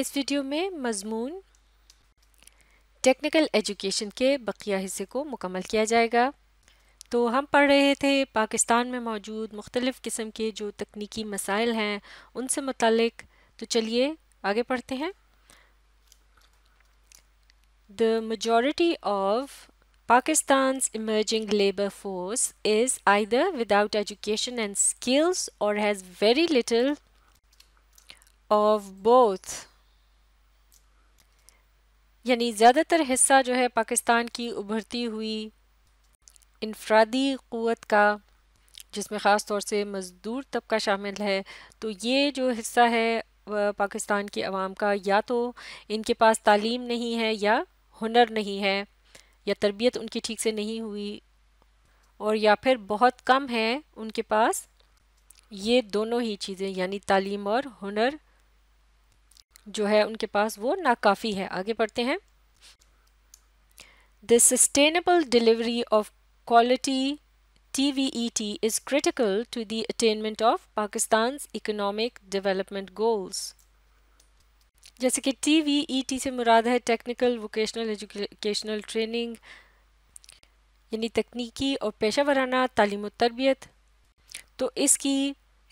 इस वीडियो में मजमून टेक्निकल एजुकेशन के बकिया हिस्से को मुकम्मल किया जाएगा तो हम पढ़ रहे थे पाकिस्तान में मौजूद मुख्तलिफ़ किस्म के जो तकनीकी मसाइल हैं उनसे मतलब तो चलिए आगे पढ़ते हैं the majority of Pakistan emerging labour force is either without education and skills or has very little of both यानी ज़्यादातर हिस्सा जो है पाकिस्तान की उभरती हुई इनफरादी क़वत का जिसमें ख़ास तौर से मज़दूर तबका शामिल है तो ये जो हिस्सा है पाकिस्तान की आवाम का या तो इनके पास तालीम नहीं है या हुनर नहीं है या तरबियत उनकी ठीक से नहीं हुई और या फिर बहुत कम है उनके पास ये दोनों ही चीज़ें यानी तालीम और हुनर जो है उनके पास वो नाकाफ़ी है आगे पढ़ते हैं the sustainable delivery of quality T V T is critical to the attainment of Pakistan economic development goals जैसे कि टी वी ई टी से मुराद है टेक्निकल वोकेशनल एजुकेशनल ट्रेनिंग यानी तकनीकी और पेशा वाराना तालीम तरबियत तो इसकी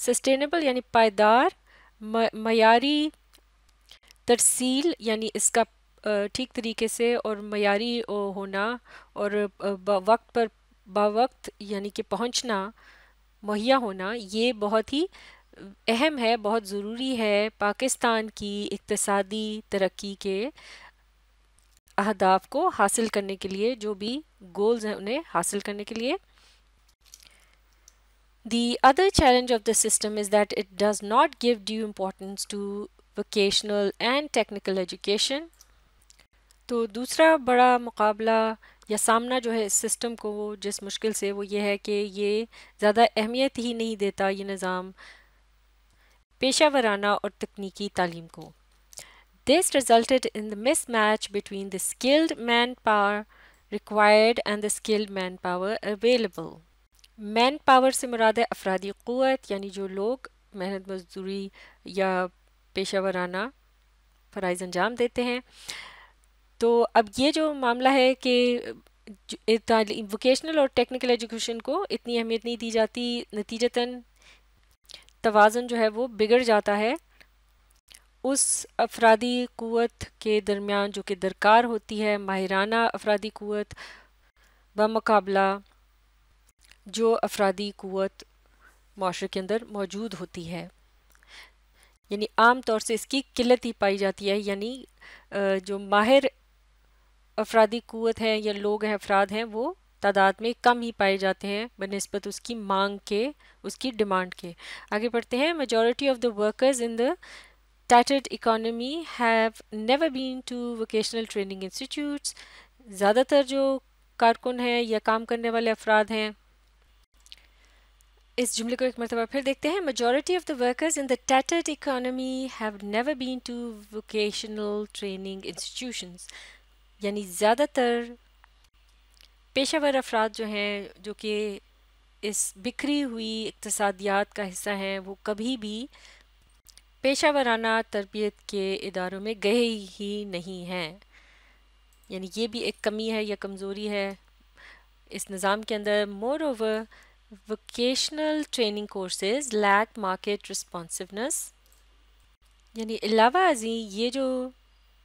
सस्टेनेबल यानी पायदार मयारी तरसील यानी इसका ठीक तरीके से और मयारी होना और वक्त पर बावक्त यानी कि पहुंचना मुहैया होना ये बहुत ही अहम है बहुत ज़रूरी है पाकिस्तान की इकतसादी तरक्की के अहदाफ को हासिल करने के लिए जो भी गोल्स हैं उन्हें हासिल करने के लिए The other challenge of the system is that it does not give due importance to vocational and technical education तो दूसरा बड़ा मुकाबला या सामना जो है इस सिस्टम को जिस मुश्किल से वो ये है कि ये ज़्यादा अहमियत ही नहीं देता ये निज़ाम पेशा वराना और तकनीकी तालीम को this result in the mismatch between the skilled manpower required and the skilled manpower available manpower से मुराद अफरादी क़वत यानी जो लोग मेहनत मजदूरी या पेशा वराना फ़रज़ अंजाम देते हैं तो अब ये जो मामला है कि वोकेशनल और टेक्निकल एजुकेशन को इतनी अहमियत नहीं दी जाती नतीजतन तोज़न जो है वो बिगड़ जाता है उस अफरादी क़वत के दरमियान जो कि दरकार होती है माहराना अफरादी क़वत बमकबला जो अफरादी क़वत माशरे के अंदर मौजूद होती है यानी आम तौर से इसकी किल्लत ही पाई जाती है यानी जो माहिर अफराधी क़वत हैं या लोग हैं अफराद हैं वो तादाद में कम ही पाए जाते हैं बनस्बत उसकी मांग के उसकी डिमांड के आगे पढ़ते हैं majority of the workers in the tattered economy have never been to vocational training institutes ज़्यादातर जो कारकुन हैं या काम करने वाले अफराद हैं इस जुमले को एक मरतबा फिर देखते हैं majority of the workers in the tattered economy have never been to vocational training institutions यानी ज़्यादातर पेशावर अफराद जो हैं जो कि इस बिखरी हुई इकतसादियात का हिस्सा हैं वो कभी भी पेशा तरबियत के इदारों में गए ही नहीं हैं यानी ये भी एक कमी है या कमज़ोरी है इस निज़ाम के अंदर moreover vocational training courses lack market responsiveness यानी अलावा अजी ये जो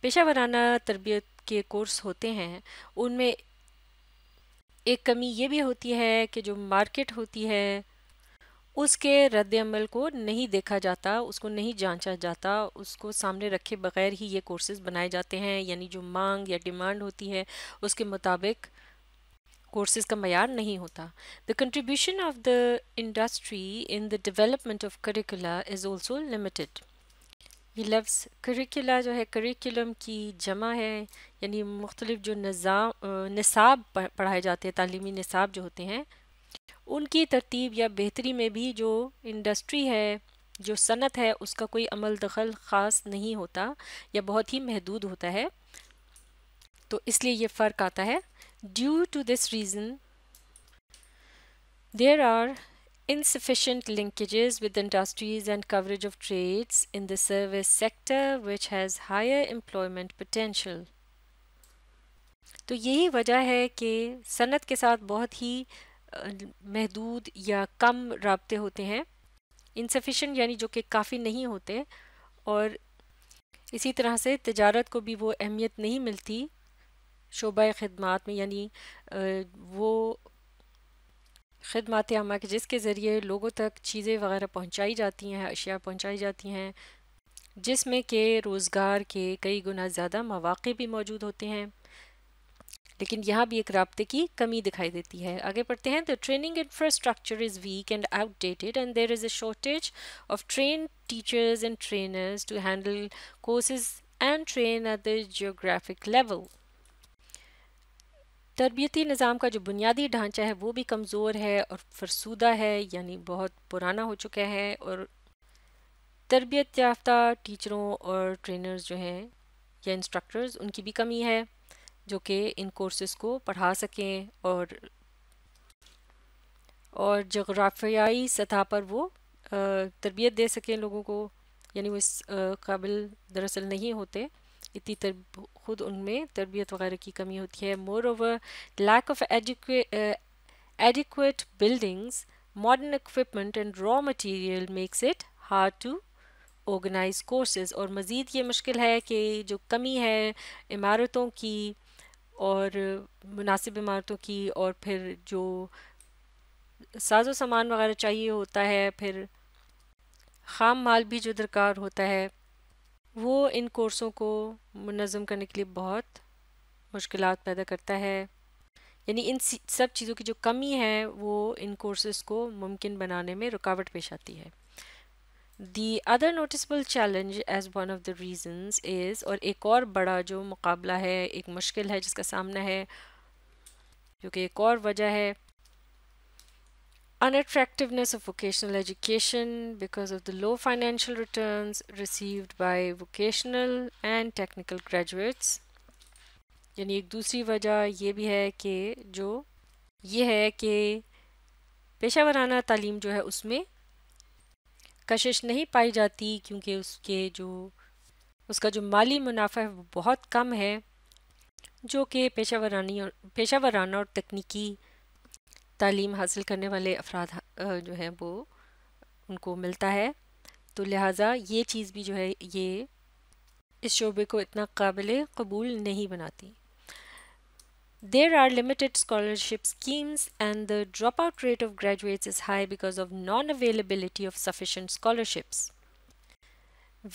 पेशा वराना तरबियत के कोर्स होते हैं उनमें एक कमी ये भी होती है कि जो मार्केट होती है उसके रद्द अमल को नहीं देखा जाता उसको नहीं जांचा जाता उसको सामने रखे बग़ैर ही ये कोर्सेज बनाए जाते हैं यानी जो मांग या डिमांड होती है उसके मुताबिक कोर्सेज का मैार नहीं होता the contribution of the industry in the development of curricula is also limited ये लफ्स करिकुला जो है करिकुलम की जमा है यानी मुख्तलिफ जो निज़ाम निसाब पढ़ाए जाते हैं तालीमी निसाब जो होते हैं उनकी तरतीब या बेहतरी में भी जो इंडस्ट्री है जो सनत है उसका कोई अमल दखल ख़ास नहीं होता या बहुत ही महदूद होता है तो इसलिए ये फ़र्क आता है Due to this reason, there are insufficient linkages with industries and coverage of trades in the service sector which has higher employment potential. तो यही वजह है कि सनत के साथ बहुत ही महदूद या कम रबते होते हैं इनसफिशेंट यानी जो कि काफ़ी नहीं होते और इसी तरह से तजारत को भी वो अहमियत नहीं मिलती शोबा ख़दमात में यानी वो खदमात आमा के जिसके ज़रिए लोगों तक चीज़ें वगैरह पहुँचाई जाती हैं अशिया पहुँचाई जाती हैं जिसमें के रोज़गार के कई गुना ज़्यादा मौाक़ भी मौजूद होते हैं लेकिन यहाँ भी एक रबते की कमी दिखाई देती है आगे पढ़ते हैं the training infrastructure is weak and outdated and there is a shortage of train teachers and trainers to handle courses and train at the geographic level तरबियती निज़ाम का जो बुनियादी ढांचा है वो भी कमज़ोर है और फरसूदा है यानी बहुत पुराना हो चुका है और तरबियत याफ्ता टीचरों और ट्रेनर्स जो हैं या इंस्ट्रक्टर्स उनकी भी कमी है जो कि इन कोर्सेज़ को पढ़ा सकें और और जगराफियाई सतह पर वो तरबियत दे सकें लोगों को यानी वो इस काबिल दरअसल नहीं होते इतनी खुद उनमें तरबियत वगैरह की कमी होती है moreover lack of adequate buildings modern equipment and raw material makes it hard to organise courses और मज़ीद ये मुश्किल है कि जो कमी है इमारतों की और मुनासिब इमारतों की और फिर जो साजो सामान वगैरह चाहिए होता है फिर खाम माल भी जो दरकार होता है वो इन कोर्सों को मनज़म करने के लिए बहुत मुश्किल पैदा करता है यानी इन सब चीज़ों की जो कमी है वो इन कोर्सेज को मुमकिन बनाने में रुकावट पेश आती है the other noticeable challenge as one of the reasons is और एक और बड़ा जो मुकाबला है एक मुश्किल है जिसका सामना है जो कि एक और वजह है unattractiveness of vocational education because of the low financial returns received by vocational and technical graduates यानी एक दूसरी वजह ये भी है कि जो ये है कि पेशा वराना तालीम जो है उसमें कशिश नहीं पाई जाती क्योंकि उसके जो उसका जो माली मुनाफा है वो बहुत कम है जो कि पेशा वरानी और पेशा वराना और तकनीकी तालीम हासिल करने वाले अफराद जो हैं वो उनको मिलता है तो लिहाजा ये चीज़ भी जो है ये इस शोबे को इतना काबिल कबूल नहीं बनाती there are limited scholarship schemes and the drop out rate of graduates is high because of non availability of sufficient scholarships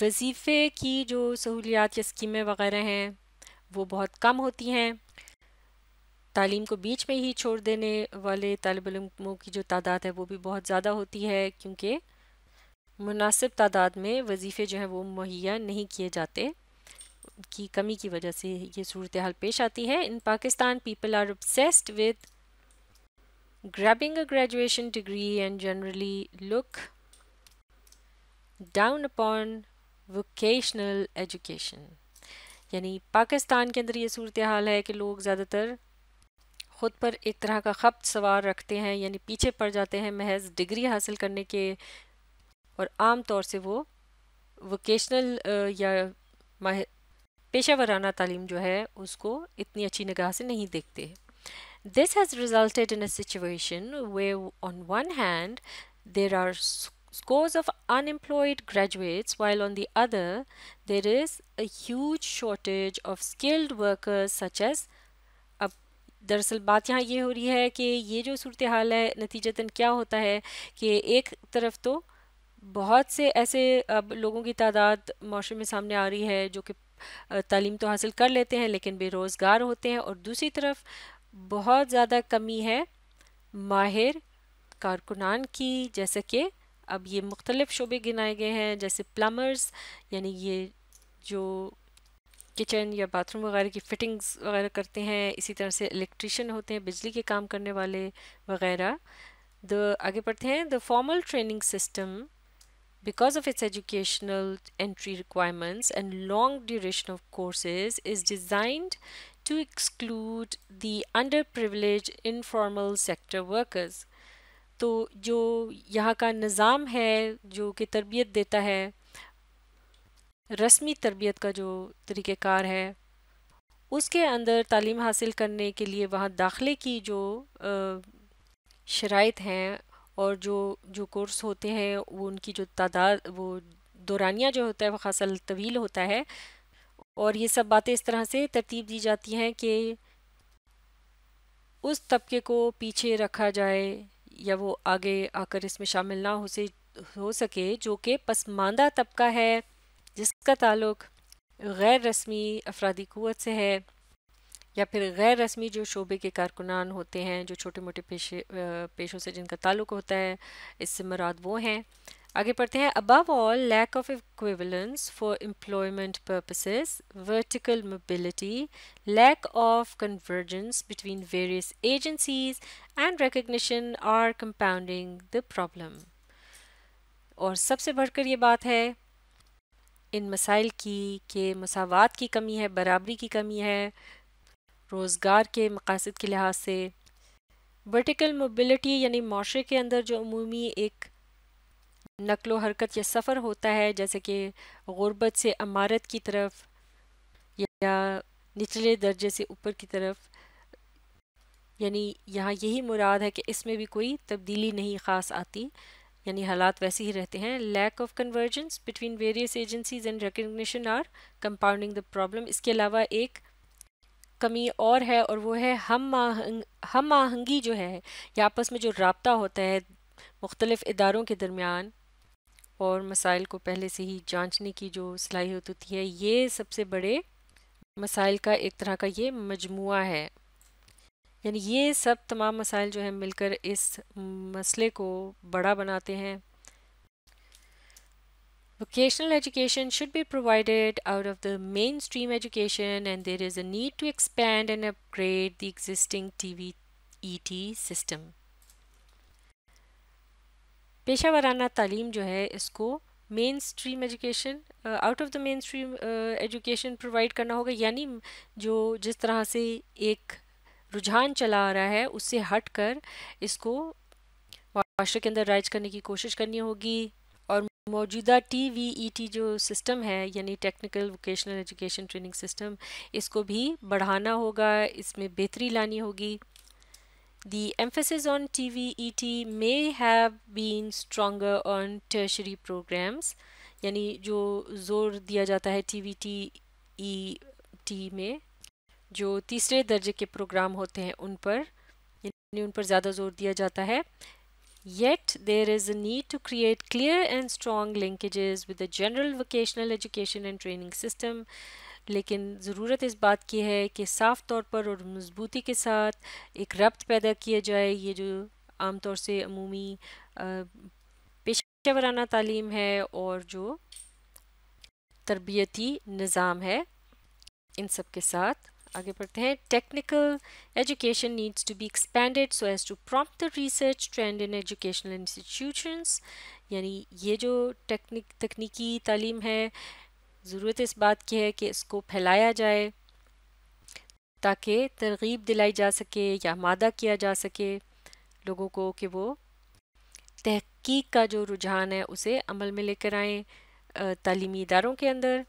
वजीफ़े की जो सहूलियात या स्कीमें वगैरह हैं वो बहुत कम होती हैं तालीम को बीच में ही छोड़ देने वाले तलब इलमों की जो तादाद है वो भी बहुत ज़्यादा होती है क्योंकि मुनासिब तादाद में वजीफ़े जो हैं वो मुहैया नहीं किए जाते की कमी की वजह से ये सूरत हाल पेश आती है in Pakistan people are obsessed with grabbing a graduation degree and generally look down upon vocational education यानी पाकिस्तान के अंदर ये सूरत हाल है कि लोग ज़्यादातर ख़ुद पर एक तरह का खपत सवार रखते हैं यानी पीछे पड़ जाते हैं महज डिग्री हासिल करने के और आम तौर से वो वोकेशनल या माह पेशा वाराना तालीम जो है उसको इतनी अच्छी निगाह से नहीं देखते this has resulted in a situation where on one hand there are scores of unemployed graduates while on the other there is a shortage of skilled workers such as दरअसल बात यहाँ ये हो रही है कि ये जो सूरत हाल है नतीजतन क्या होता है कि एक तरफ तो बहुत से ऐसे अब लोगों की तादाद माशरे में सामने आ रही है जो कि तालीम तो हासिल कर लेते हैं लेकिन बेरोज़गार होते हैं और दूसरी तरफ बहुत ज़्यादा कमी है माहिर कारकुनान की जैसे कि अब ये मुख्तलिफ़ शोबे गिनाए गए हैं जैसे प्लमर्स यानी ये जो किचन या बाथरूम वगैरह की फ़िटिंग्स वगैरह करते हैं इसी तरह से इलेक्ट्रिशियन होते हैं बिजली के काम करने वाले वगैरह द आगे पढ़ते हैं the formal training system because of its educational entry requirements and long duration of courses is designed to exclude the underprivileged formal sector workers तो जो यहाँ का निज़ाम है जो कि तरबियत देता है रस्मी तरबियत का जो तरीक़ार है उसके अंदर तालीम हासिल करने के लिए वहाँ दाखिले की जो शराइ हैं और जो जो कोर्स होते हैं वो उनकी जो तादाद वो दौरानिया जो होता है वह खासा तवील होता है और ये सब बातें इस तरह से तरतीब दी जाती हैं कि उस तबके को पीछे रखा जाए या वो आगे आकर इसमें शामिल ना हो से हो सके जो कि पसमानदा तबका है जिसका ताल्लुक गैर रस्मी अफरादी क़वत से है या फिर गैर रस्मी जो शोबे के कारकुनान होते हैं जो छोटे मोटे पेशे पेशों से जिनका ताल्लुक होता है इससे मराद वो हैं आगे पढ़ते हैं above all lack of equivalence for employment purposes vertical mobility lack of convergence between various agencies and recognition are compounding the problem और सबसे बढ़कर ये बात है इन मसाइल की कि मसावत की कमी है बराबरी की कमी है रोज़गार के मकासद के लिहाज से वर्टिकल मोबिलिटी यानी माशरे के अंदर जो अमूमी एक नकलो हरकत या सफ़र होता है जैसे कि गुर्बत से अमारत की तरफ या निचले दर्जे से ऊपर की तरफ यानी यहाँ यही मुराद है कि इसमें भी कोई तब्दीली नहीं ख़ास आती यानी हालात वैसे ही रहते हैं lack of convergence between various agencies and recognition are compounding the problem इसके अलावा एक कमी और है और वो है हम आहंग हम आहंगी जो है या आपस में जो रबता होता है मुख्तलिफ़ इदारों के दरमियान और मसाइल को पहले से ही जांचने की जो सलाहियत होती है ये सबसे बड़े मसाइल का एक तरह का ये मजमू है यानी ये सब तमाम मसाइल जो हैं मिलकर इस मसले को बड़ा बनाते हैं vocational education should be provided out of the mainstream education and there is a need to expand and upgrade the existing T V E T system पेशा वाराना तालीम जो है इसको mainstream education out of the mainstream education provide करना होगा यानी जो जिस तरह से एक रुझान चला आ रहा है उससे हट कर इसको वाशर के अंदर राइज करने की कोशिश करनी होगी और मौजूदा टी वी ई टी जो सिस्टम है यानी technical vocational education training system इसको भी बढ़ाना होगा इसमें बेहतरी लानी होगी The emphasis on TVET e may have been stronger on tertiary programs यानी जो जोर दिया जाता है टी ई टी में जो तीसरे दर्जे के प्रोग्राम होते हैं उन पर यानी उन पर ज़्यादा जोर दिया जाता है yet there is a need to create clear and strong linkages with the general vocational education and training system लेकिन ज़रूरत इस बात की है कि साफ तौर पर और मजबूती के साथ एक रब्त पैदा किया जाए ये जो आम तौर से अमूमी पेशा वराना तालीम है और जो तरबती निज़ाम है इन सब के साथ आगे बढ़ते हैं technical education needs to be expanded so as to prop the research trend in educational institutions यानी ये जो टेक्निक तकनीकी तालीम है ज़रूरत इस बात की है कि इसको फैलाया जाए ताकि तरगीब दिलाई जा सके या मादा किया जा सके लोगों को कि वो तहकीक का जो रुझान है उसे अमल में लेकर आएँ तालीमी इदारों के अंदर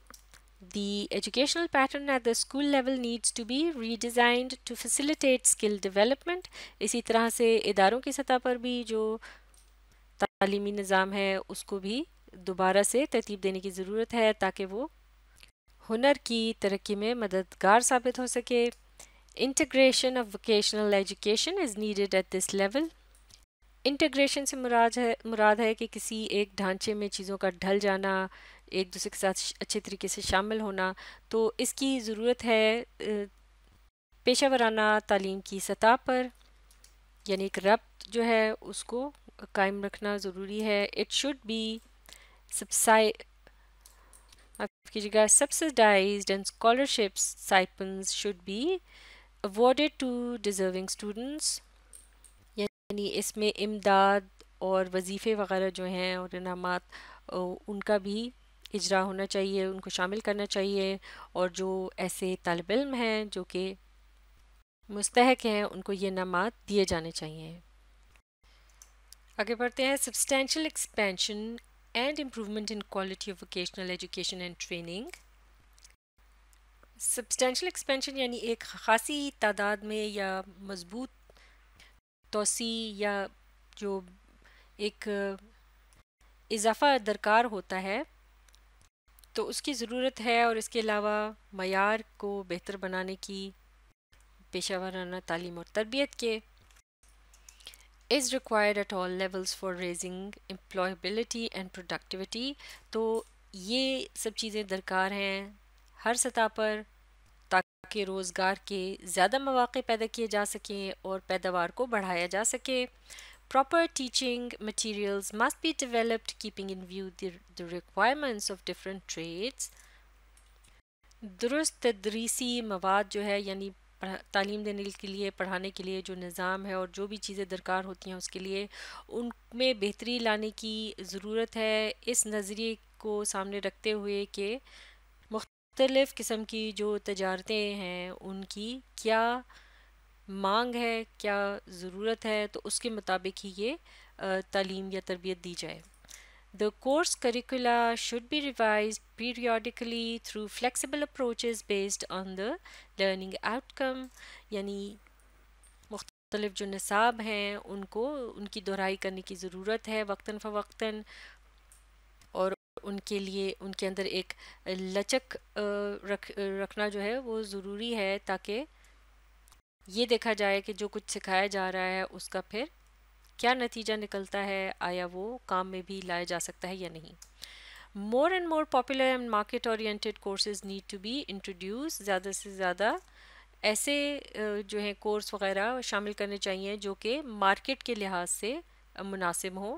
The educational pattern at the school level needs to be redesigned to facilitate skill development. इसी तरह से इदारों की सतह पर भी जो तालीमी निज़ाम है उसको भी दोबारा से तरतीब देने की ज़रूरत है ताकि वो हुनर की तरक्की में मददगार साबित हो सके integration of vocational education is needed at this level integration से मुराद है मुराद है कि किसी एक ढांचे में चीज़ों का ढल जाना एक दूसरे के साथ अच्छे तरीके से शामिल होना तो इसकी ज़रूरत है पेशा वराना तालीम की सतह पर यानी एक रब्त जो है उसको कायम रखना ज़रूरी है इट शुड बी सब्साइ की जगह subsidize and scholarships stipends should be awarded to deserving students यानी इसमें इमदाद और वजीफ़े वगैरह जो हैं और इनाम उनका भी इजरा होना चाहिए उनको शामिल करना चाहिए और जो ऐसे तलब इम हैं जो कि मुस्तक हैं उनको ये नाम दिए जाने चाहिए आगे बढ़ते हैं substantial expansion and improvement in quality of vocational education and training substantial expansion यानी एक खासी तादाद में या मजबूत तोसी या जो एक इजाफा दरकार होता है तो उसकी ज़रूरत है और इसके अलावा मैार को बेहतर बनाने की पेशा वाराना तालीम और तरबियत के is required at all levels for raising employability and productivity तो ये सब चीज़ें दरकार हैं हर सतह पर ताकि रोज़गार के ज़्यादा मौाक़े पैदा किए जा सकें और पैदावार को बढ़ाया जा सके Proper teaching materials must be developed keeping in view the, the requirements of different trades. दुरुस्त तदरीसी मवाद जो है यानी तालीम देने के लिए पढ़ाने के लिए जो निज़ाम है और जो भी चीज़ें दरकार होती हैं उसके लिए उनमें बेहतरी लाने की ज़रूरत है इस नज़रिए को सामने रखते हुए कि मुख्तलफ़ किस्म की जो तजारतें हैं उनकी क्या मांग है क्या ज़रूरत है तो उसके मुताबिक ही ये तालीम या तरबियत दी जाए the course curricula should be revise periodically through flexible approach based on the learning outcome यानी मुख्तलिफ जो नसाब हैं उनको उनकी दोहराई करने की ज़रूरत है वक्ता फ़वक्ता और उनके लिए उनके अंदर एक लचक रख रखना जो है वो ज़रूरी है ताकि ये देखा जाए कि जो कुछ सिखाया जा रहा है उसका फिर क्या नतीजा निकलता है आया वो काम में भी लाया जा सकता है या नहीं more and more popular and market oriented courses need to be introduce ज़्यादा से ज़्यादा ऐसे जो हैं कोर्स वगैरह शामिल करने चाहिए जो कि मार्केट के लिहाज से मुनासिब हों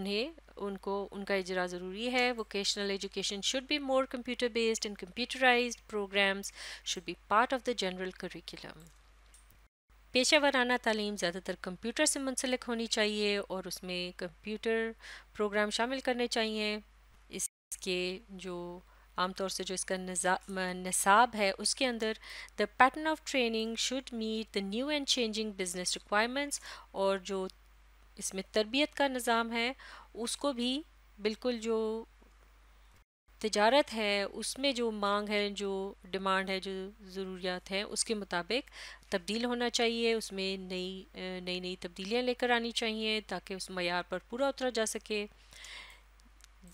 उन्हें उनको उनका इजरा ज़रूरी है vocational education should be more computer based and computerized programs should be part of the general curriculum पेशा वाराना तालीम ज़्यादातर कंप्यूटर से मुंसलिक होनी चाहिए और उसमें कंप्यूटर प्रोग्राम शामिल करने चाहिए इसके जो आमतौर से जो इसका नसाब है उसके अंदर the pattern of training should meet the new and changing business requirements और जो इसमें तरबियत का निज़ाम है उसको भी बिल्कुल जो तजारत है उसमें जो मांग है जो डिमांड है जो ज़रूरियात हैं उसके मुताबिक तब्दील होना चाहिए उसमें नई नई नई तब्दीलियाँ लेकर आनी चाहिए ताकि उस मैार पर पूरा उतरा जा सके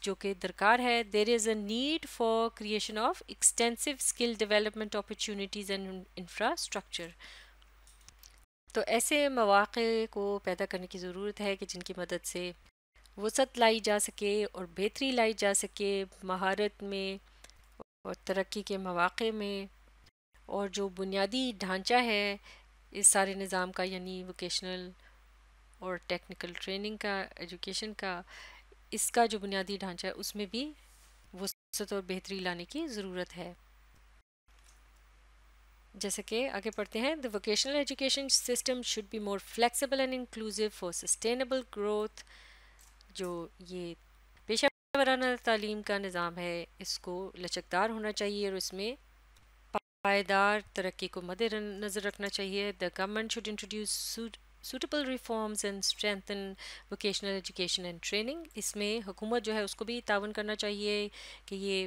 जो कि दरकार है there is a need for creation of extensive skill development opportunities and infrastructure तो ऐसे मौाक़े को पैदा करने की ज़रूरत है कि जिनकी मदद से वसत लाई जा सके और बेहतरी लाई जा सके महारत में और तरक्की के मौाक़े में और जो बुनियादी ढांचा है इस सारे निज़ाम का यानी वोकेशनल और टेक्निकल ट्रेनिंग का एजुकेशन का इसका जो बुनियादी ढांचा है उसमें भी वसत और बेहतरी लाने की ज़रूरत है जैसे कि आगे पढ़ते हैं the vocational education system should be more flexible and inclusive for sustainable growth जो ये पेशा वराना तालीम का निज़ाम है इसको लचकदार होना चाहिए और इसमें पायदार तरक्की को मद नज़र रखना चाहिए the government should introduce suitable reforms and strengthen vocational education and training इसमें हुकूमत जो है उसको भी तावन करना चाहिए कि ये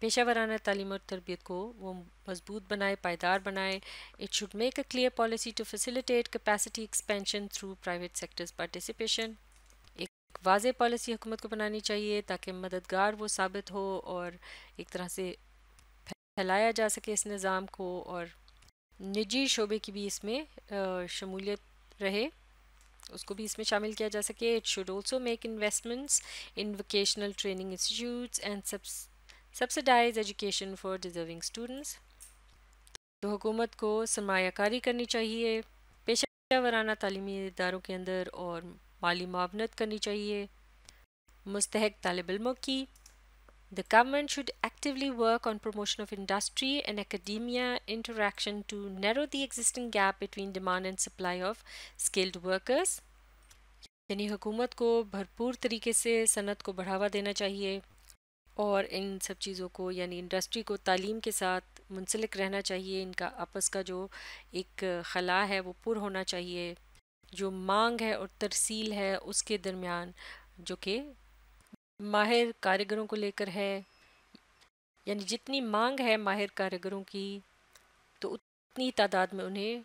पेशा वराना तालीम और तरबियत को वो मजबूत बनाए पायदार बनाए it should make a clear policy to facilitate capacity expansion through private sectors participation वाज पॉलिसी हुकूमत को बनानी चाहिए ताकि मददगार वो साबित हो और एक तरह से फैलाया जा सके इस निज़ाम को और निजी शोबे की भी इसमें शमूलियत रहे उसको भी इसमें शामिल किया जा सके it should also make investments in vocational training institute and subsidize education for deserving students तो हुकूमत को सरमाकारी करनी चाहिए पेशा वराना तलीमी इदारों के अंदर और माली मावनत करनी चाहिए मुस्तक तलब इमों की the government should actively work on promotion of industry and academia interaction to narrow the existing gap between demand and supply of skilled workers यानी हुकूमत को भरपूर तरीके से सनत को बढ़ावा देना चाहिए और इन सब चीज़ों को यानी इंडस्ट्री को तालीम के साथ मुंसलिक रहना चाहिए इनका आपस का जो एक खला है वो पुर होना चाहिए जो मांग है और तरसील है उसके दरमियान जो कि माहिर कारीगरों को लेकर है यानी जितनी मांग है माहिर कारीगरों की तो उतनी तादाद में उन्हें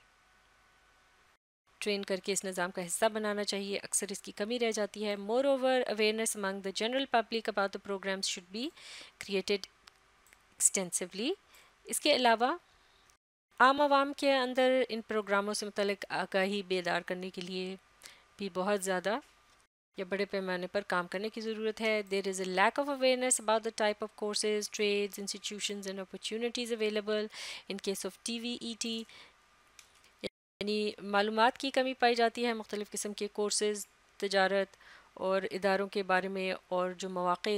ट्रेन करके इस निज़ाम का हिस्सा बनाना चाहिए अक्सर इसकी कमी रह जाती है moreover awareness among the general public about the programs should be created extensively इसके अलावा आम आवाम के अंदर इन प्रोग्रामों से मतलब आगाही बेदार करने के लिए भी बहुत ज़्यादा या बड़े पैमाने पर काम करने की ज़रूरत है there is a lack of awareness about the type of courses trade institution and opportunities available in case of T V E T यानी मालूम की कमी पाई जाती है मुख्तलिफ़ किस्म के कोर्सेज तजारत और इदारों के बारे में और जो मौाक़े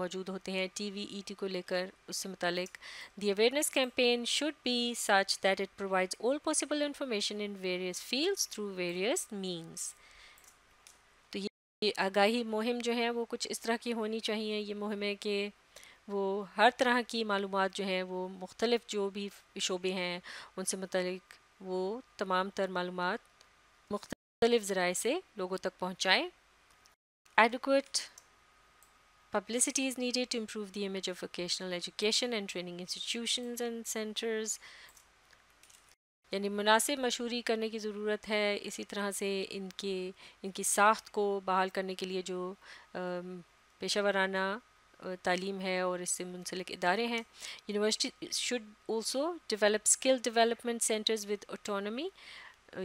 मौजूद होते हैं टी वी ई टी को लेकर उससे मतलब the awareness campaign should be such that it provides all possible information in various fields through various means तो ये आगाही मुहिम जो है वो कुछ इस तरह की होनी चाहिए ये मुहिम है कि वो हर तरह की मालूम जो हैं वो मुख्तलिफ जो भी शोबे हैं उनसे मतलब वो तमाम तर मालूम मुख्तलिफ़ ज़राए से लोगों तक पहुँचाएँ Adequate publicity is needed to improve the image of vocational education and training institutions and centers. यानी मुनासिब मशहूरी करने की ज़रूरत है इसी तरह से इनके इनकी साख्त को बहाल करने के लिए जो पेशा वराना तालीम है और इससे मुंसलिक इदारे हैं university should also develop skill development centers with autonomy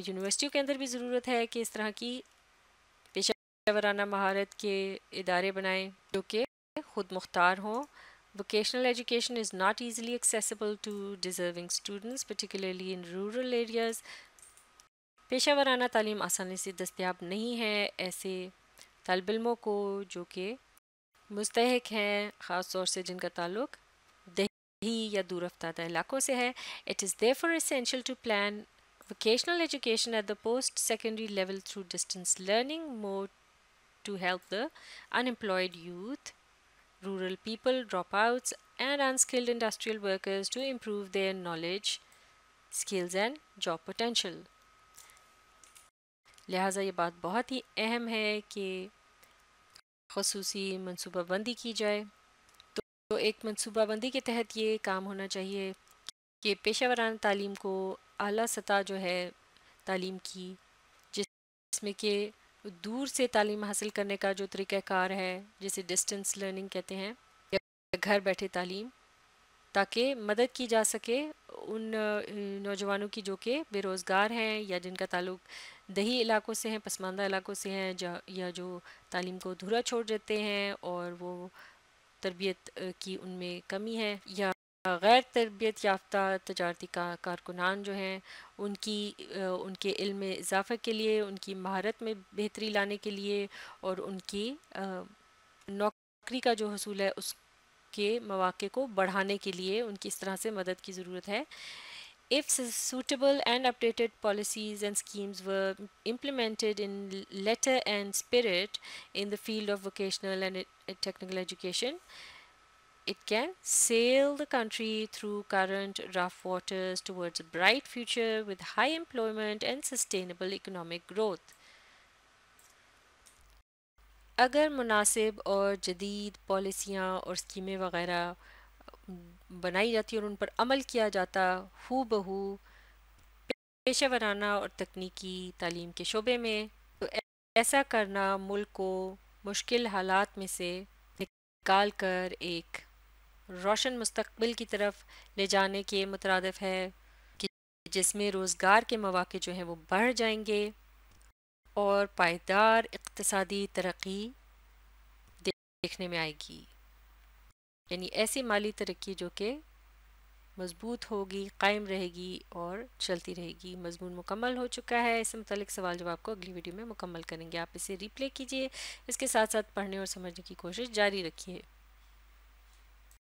यूनिवर्सिटियों के अंदर भी ज़रूरत है कि इस तरह की वराना महारत के इदारे बनाएं जो कि खुद मुख्तार हों vocational education is not easily accessible to deserving students particularly in rural areas पेशा वाराना तालीम आसानी से दस्तियाब नहीं है ऐसे तलब इमों को जो कि मुस्तक हैं ख़ास तौर से जिनका ताल्लुक दही या दूर रफ्तार इलाकों से है it is therefore essential to plan vocational education at the post secondary level through distance learning mode to help the unemployed youth, rural people, dropouts, and unskilled industrial workers to improve their knowledge, skills, and job potential. लिहाजा ये बात बहुत ही अहम है कि खसूसी मनसूबाबंदी की जाए तो, तो एक मनसूबाबंदी के तहत ये काम होना चाहिए कि पेशा वराना तालीम को अली सतह जो है तालीम की जिसमें कि दूर से तालीम हासिल करने का जो तरीक़ाकार है जिसे डिस्टेंस लर्निंग कहते हैं या घर बैठे तालीम ताकि मदद की जा सके उन नौजवानों की जो कि बेरोज़गार हैं या जिनका ताल्लुक दही इलाकों से हैं पसमानदा इलाकों से हैं या जो तालीम को अधूरा छोड़ देते हैं और वो तरबियत की उनमें कमी है या गैर तरबियत याफ्ता तजारती का कारकुनान जो हैं उनकी उनके इल्म में इजाफ़े के लिए उनकी महारत में बेहतरी लाने के लिए और उनकी नौकरी का जो हसूल है उसके मौाक़े को बढ़ाने के लिए उनकी इस तरह से मदद की ज़रूरत है if suitable and updated policies and schemes were implemented in letter and spirit in the field of vocational and technical education It can sail the country through current rough waters towards a bright future with high employment and sustainable economic growth. अगर मुनासिब और जदीद पॉलिसियाँ और स्कीमें वगैरह बनाई जाती और उन पर अमल किया जाता हु बहू पेशा वराना और तकनीकी तालीम के शोबे में तो ऐसा करना मुल्क को मुश्किल हालात में से निकाल कर एक रोशन मुस्तबिल की तरफ ले जाने के मुतरद है कि जिसमें रोज़गार के मौाक़े जो हैं वो बढ़ जाएंगे और पायदार इकतदी तरक्की देखने में आएगी यानी ऐसी माली तरक्की जो कि मजबूत होगी कायम रहेगी और चलती रहेगी मजमून मुकम्मल हो चुका है इससे मतलब सवाल जवाब को अगली वीडियो में मुकम्मल करेंगे आप इसे रिप्ले कीजिए इसके साथ साथ पढ़ने और समझने की कोशिश जारी रखिए